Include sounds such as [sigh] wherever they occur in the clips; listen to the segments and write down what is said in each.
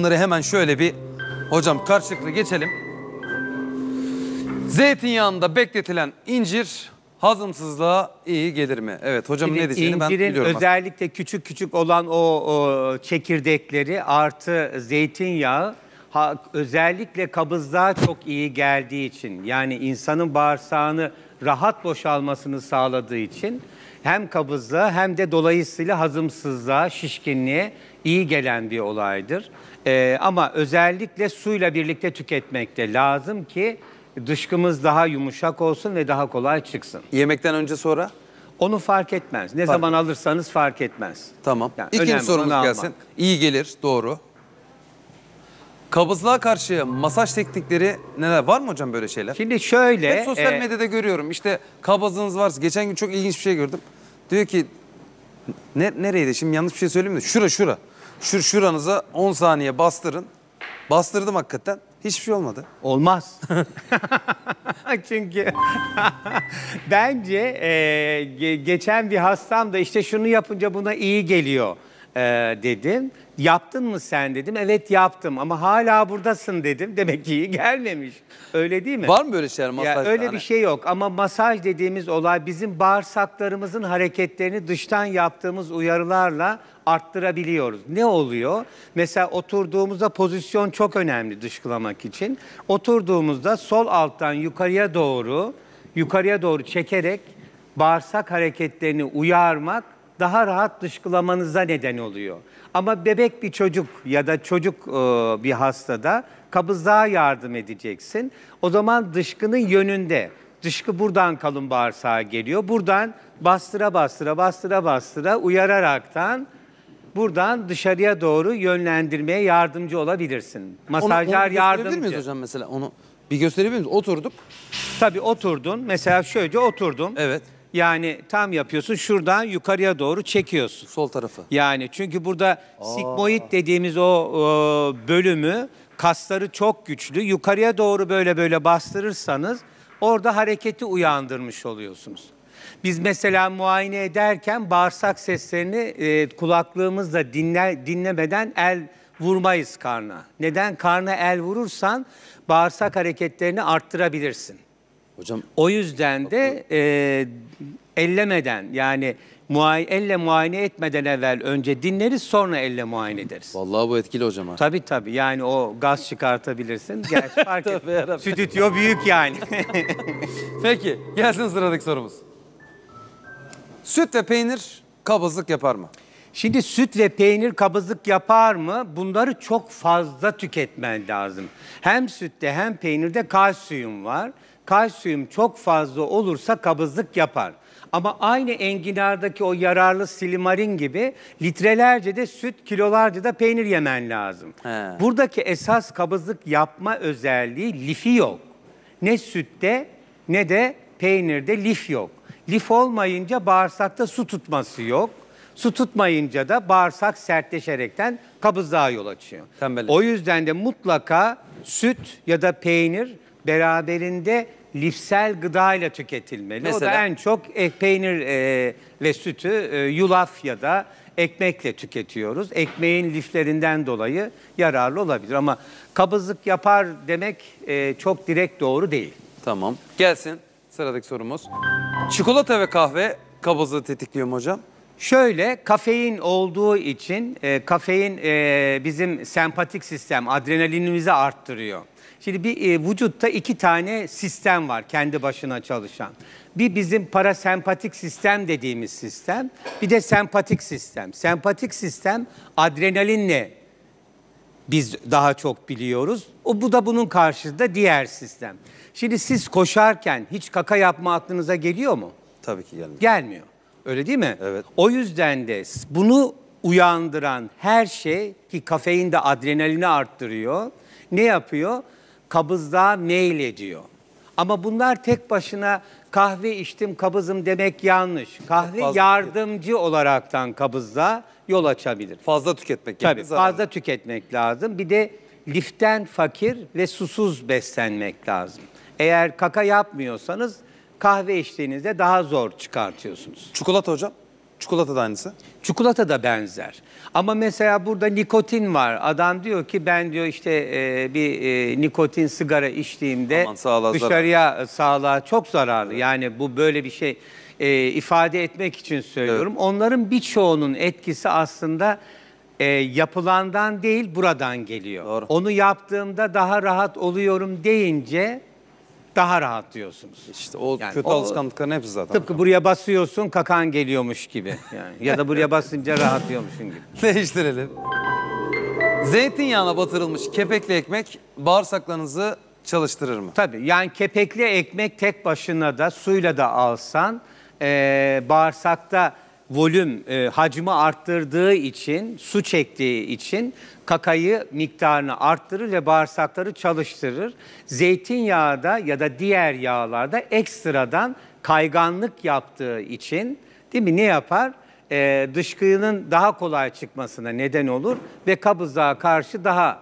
Bunları hemen şöyle bir hocam karşılıklı geçelim. Zeytinyağında bekletilen incir hazımsızlığa iyi gelir mi? Evet hocam Şimdi ne diyeceğini ben biliyorum. İncirin özellikle küçük küçük olan o, o çekirdekleri artı zeytinyağı ha, özellikle kabızlığa çok iyi geldiği için yani insanın bağırsağını rahat boşalmasını sağladığı için hem kabızlığa hem de dolayısıyla hazımsızlığa, şişkinliğe iyi gelen bir olaydır. Ee, ama özellikle suyla birlikte tüketmek de lazım ki dışkımız daha yumuşak olsun ve daha kolay çıksın. Yemekten önce sonra? Onu fark etmez. Ne fark. zaman alırsanız fark etmez. Tamam. Yani İkinci sorumuz gelsin. İyi gelir, doğru. Kabızlığa karşı masaj teknikleri neler? Var mı hocam böyle şeyler? Şimdi şöyle. Hep sosyal e, medyada görüyorum. İşte kabızlığınız varsa. Geçen gün çok ilginç bir şey gördüm. Diyor ki ne, nereydi? Şimdi yanlış bir şey söyleyeyim de. Şura şura. Şur, şuranıza 10 saniye bastırın. Bastırdım hakikaten. Hiçbir şey olmadı. Olmaz. [laughs] [laughs] Çünkü [laughs] bence e, geçen bir hastam da işte şunu yapınca buna iyi geliyor e, dedim. Yaptın mı sen dedim. Evet yaptım ama hala buradasın dedim. [laughs] Demek ki iyi gelmemiş. Öyle değil mi? Var mı böyle şeyler masajda? Ya öyle bir şey yok ama masaj dediğimiz olay bizim bağırsaklarımızın hareketlerini dıştan yaptığımız uyarılarla arttırabiliyoruz. Ne oluyor? Mesela oturduğumuzda pozisyon çok önemli dışkılamak için. Oturduğumuzda sol alttan yukarıya doğru yukarıya doğru çekerek bağırsak hareketlerini uyarmak daha rahat dışkılamanıza neden oluyor. Ama bebek bir çocuk ya da çocuk e, bir hastada kabızlığa yardım edeceksin. O zaman dışkının yönünde. Dışkı buradan kalın bağırsağa geliyor. Buradan bastıra bastıra bastıra bastıra uyararaktan buradan dışarıya doğru yönlendirmeye yardımcı olabilirsin. Masajlar onu, onu yardımcı. miyiz hocam mesela onu? Bir gösterebilir miyiz? Oturduk. Tabii oturdun. Mesela şöylece oturdum. Evet. Yani tam yapıyorsun şuradan yukarıya doğru çekiyorsun. Sol tarafı. Yani çünkü burada sigmoid dediğimiz o e, bölümü kasları çok güçlü. Yukarıya doğru böyle böyle bastırırsanız orada hareketi uyandırmış oluyorsunuz. Biz mesela muayene ederken bağırsak seslerini e, kulaklığımızla dinle, dinlemeden el vurmayız karna. Neden? Karna el vurursan bağırsak hareketlerini arttırabilirsin. Hocam O yüzden de e, ellemeden yani muay elle muayene etmeden evvel önce dinleriz sonra elle muayene ederiz. vallahi bu etkili hocam Tabi tabi yani o gaz çıkartabilirsin. Gerçi [laughs] fark et. Stüdyo büyük yani. [laughs] Peki gelsin sıradaki sorumuz. Süt ve peynir kabızlık yapar mı? Şimdi süt ve peynir kabızlık yapar mı? Bunları çok fazla tüketmen lazım. Hem sütte hem peynirde kalsiyum var kalsiyum çok fazla olursa kabızlık yapar. Ama aynı enginardaki o yararlı silimarin gibi litrelerce de süt, kilolarca da peynir yemen lazım. He. Buradaki esas kabızlık yapma özelliği lifi yok. Ne sütte ne de peynirde lif yok. Lif olmayınca bağırsakta su tutması yok. Su tutmayınca da bağırsak sertleşerekten kabızlığa yol açıyor. Tembellik. O yüzden de mutlaka süt ya da peynir beraberinde lifsel gıdayla tüketilmeli. Mesela, o da en çok e, peynir e, ve sütü e, yulaf ya da ekmekle tüketiyoruz. Ekmeğin liflerinden dolayı yararlı olabilir ama kabızlık yapar demek e, çok direkt doğru değil. Tamam. Gelsin sıradaki sorumuz. Çikolata ve kahve kabızlığı tetikliyor mu hocam? Şöyle kafein olduğu için e, kafein e, bizim sempatik sistem adrenalinimizi arttırıyor. Şimdi bir e, vücutta iki tane sistem var kendi başına çalışan. Bir bizim parasempatik sistem dediğimiz sistem, bir de sempatik sistem. Sempatik sistem adrenalinle biz daha çok biliyoruz. O bu da bunun karşısında diğer sistem. Şimdi siz koşarken hiç kaka yapma aklınıza geliyor mu? Tabii ki gelmiyor. Gelmiyor. Öyle değil mi? Evet. O yüzden de bunu uyandıran her şey ki kafein de adrenalini arttırıyor. Ne yapıyor? kabızlığa meyil ediyor. Ama bunlar tek başına kahve içtim kabızım demek yanlış. Kahve yardımcı tüketmek. olaraktan kabızlığa yol açabilir. Fazla tüketmek lazım. Tabii zararlı. fazla tüketmek lazım. Bir de liften fakir ve susuz beslenmek lazım. Eğer kaka yapmıyorsanız kahve içtiğinizde daha zor çıkartıyorsunuz. Çikolata hocam? Çikolata da aynısı. Çikolata da benzer. Ama mesela burada nikotin var. Adam diyor ki ben diyor işte e, bir e, nikotin sigara içtiğimde Aman sağlığa dışarıya e, sağlığa çok zararlı. Yani bu böyle bir şey e, ifade etmek için söylüyorum. Onların birçoğunun etkisi aslında e, yapılandan değil buradan geliyor. Doğru. Onu yaptığımda daha rahat oluyorum deyince daha rahat diyorsunuz. İşte o yani kötü o, alışkanlıkların hepsi zaten. Tıpkı buraya basıyorsun kakan geliyormuş gibi. Yani ya da buraya basınca rahat [laughs] rahatlıyormuşsun gibi. Değiştirelim. Zeytinyağına batırılmış kepekli ekmek bağırsaklarınızı çalıştırır mı? Tabii yani kepekli ekmek tek başına da suyla da alsan e, bağırsakta volüm, e, hacmi arttırdığı için, su çektiği için kakayı miktarını arttırır ve bağırsakları çalıştırır. Zeytinyağı da ya da diğer yağlarda ekstradan kayganlık yaptığı için değil mi ne yapar? E, dışkının daha kolay çıkmasına neden olur ve kabızlığa karşı daha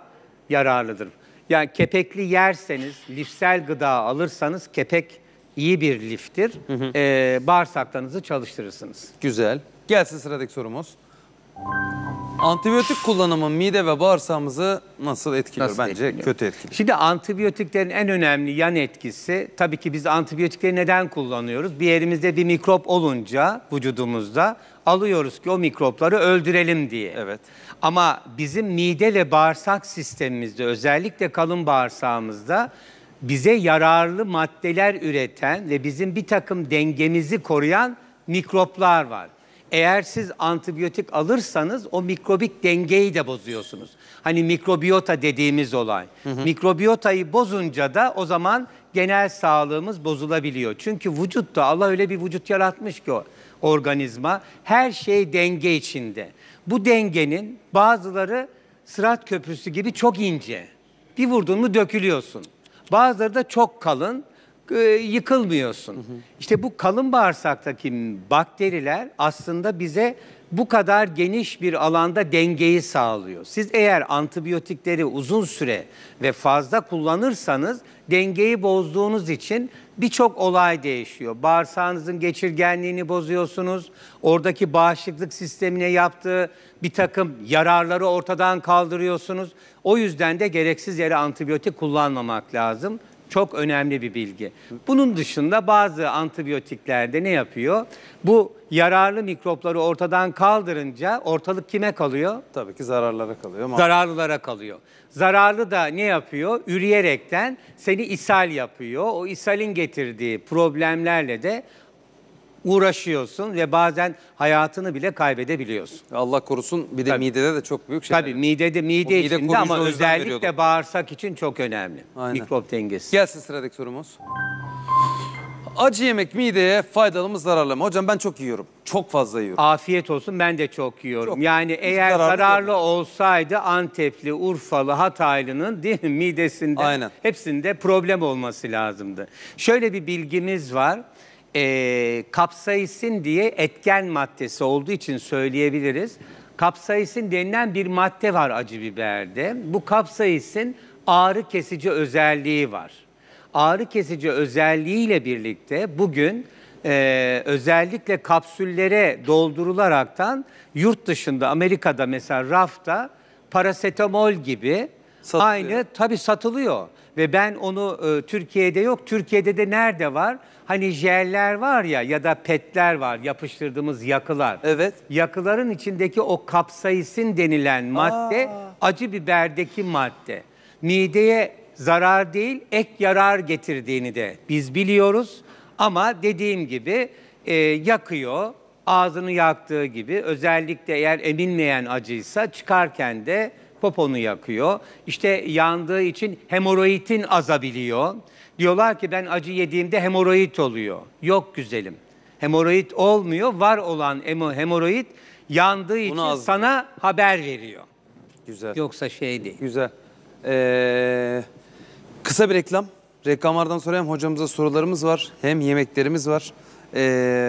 yararlıdır. Yani kepekli yerseniz, lifsel gıda alırsanız kepek iyi bir liftir. Hı hı. Ee, bağırsaklarınızı çalıştırırsınız. Güzel. Gelsin sıradaki sorumuz. Antibiyotik kullanımı mide ve bağırsağımızı nasıl etkiliyor? Nasıl Bence etkiliyor? kötü etkiliyor. Şimdi antibiyotiklerin en önemli yan etkisi tabii ki biz antibiyotikleri neden kullanıyoruz? Bir yerimizde bir mikrop olunca vücudumuzda alıyoruz ki o mikropları öldürelim diye. Evet. Ama bizim mide ve bağırsak sistemimizde özellikle kalın bağırsağımızda bize yararlı maddeler üreten ve bizim bir takım dengemizi koruyan mikroplar var. Eğer siz antibiyotik alırsanız o mikrobik dengeyi de bozuyorsunuz. Hani mikrobiyota dediğimiz olay. Hı hı. Mikrobiyotayı bozunca da o zaman genel sağlığımız bozulabiliyor. Çünkü vücutta Allah öyle bir vücut yaratmış ki o organizma her şey denge içinde. Bu dengenin bazıları sırat köprüsü gibi çok ince. Bir vurdun mu dökülüyorsun. Bazıları da çok kalın e, yıkılmıyorsun. Hı hı. İşte bu kalın bağırsaktaki bakteriler aslında bize bu kadar geniş bir alanda dengeyi sağlıyor. Siz eğer antibiyotikleri uzun süre ve fazla kullanırsanız dengeyi bozduğunuz için birçok olay değişiyor. Bağırsağınızın geçirgenliğini bozuyorsunuz. Oradaki bağışıklık sistemine yaptığı bir takım yararları ortadan kaldırıyorsunuz. O yüzden de gereksiz yere antibiyotik kullanmamak lazım. Çok önemli bir bilgi. Bunun dışında bazı antibiyotiklerde ne yapıyor? Bu yararlı mikropları ortadan kaldırınca ortalık kime kalıyor? Tabii ki zararlara kalıyor. Ama... Zararlılara kalıyor. Zararlı da ne yapıyor? Üreyerekten seni ishal yapıyor. O ishalin getirdiği problemlerle de uğraşıyorsun ve bazen hayatını bile kaybedebiliyorsun. Allah korusun bir de Tabii. midede de çok büyük şeyler. Tabii midede mide, mide içinde ama koruyucu o özellikle bağırsak için çok önemli. Aynen. Mikrop dengesi. Gelsin sıradaki sorumuz. Acı yemek mideye faydalı mı zararlı mı? Hocam ben çok yiyorum. Çok fazla yiyorum. Afiyet olsun ben de çok yiyorum. Çok. yani eğer zararlı zararlı, olsaydı Antepli, Urfalı, Hataylı'nın değil mi midesinde Aynen. hepsinde problem olması lazımdı. Şöyle bir bilgimiz var e, kapsaisin diye etken maddesi olduğu için söyleyebiliriz. Kapsaisin denilen bir madde var acı biberde. Bu kapsaisin ağrı kesici özelliği var. Ağrı kesici özelliğiyle birlikte bugün e, özellikle kapsüllere doldurularaktan yurt dışında Amerika'da mesela rafta parasetamol gibi Satılıyor. Aynı tabii satılıyor ve ben onu e, Türkiye'de yok. Türkiye'de de nerede var? Hani jeller var ya ya da petler var yapıştırdığımız yakılar. Evet. Yakıların içindeki o kapsaisin denilen madde Aa. acı biberdeki madde. Mideye zarar değil ek yarar getirdiğini de biz biliyoruz. Ama dediğim gibi e, yakıyor. Ağzını yaktığı gibi özellikle eğer emilmeyen acıysa çıkarken de poponu yakıyor. İşte yandığı için hemoroidin azabiliyor. Diyorlar ki ben acı yediğimde hemoroid oluyor. Yok güzelim. Hemoroid olmuyor. Var olan hemoroid yandığı için Bunu sana haber veriyor. Güzel. Yoksa şey değil. Güzel. Ee, kısa bir reklam. Reklamlardan sonra hem hocamıza sorularımız var hem yemeklerimiz var. Ee,